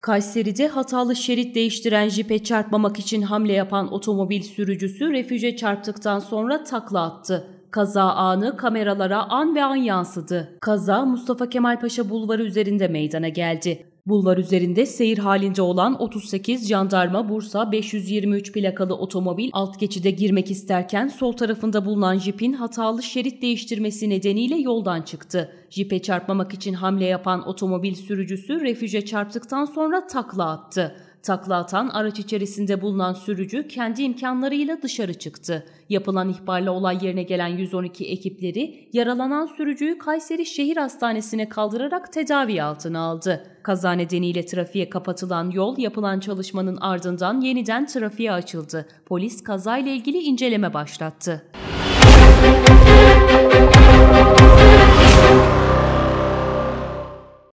Kayseri'de hatalı şerit değiştiren jipe çarpmamak için hamle yapan otomobil sürücüsü refüje çarptıktan sonra takla attı. Kaza anı kameralara an ve an yansıdı. Kaza Mustafa Kemal Paşa Bulvarı üzerinde meydana geldi. Bulvar üzerinde seyir halinde olan 38 jandarma Bursa 523 plakalı otomobil alt geçide girmek isterken sol tarafında bulunan jipin hatalı şerit değiştirmesi nedeniyle yoldan çıktı. Jipe çarpmamak için hamle yapan otomobil sürücüsü refüje çarptıktan sonra takla attı. Takla atan araç içerisinde bulunan sürücü kendi imkanlarıyla dışarı çıktı. Yapılan ihbarla olay yerine gelen 112 ekipleri yaralanan sürücüyü Kayseri Şehir Hastanesi'ne kaldırarak tedavi altına aldı. Kaza nedeniyle trafiğe kapatılan yol yapılan çalışmanın ardından yeniden trafiğe açıldı. Polis kazayla ilgili inceleme başlattı.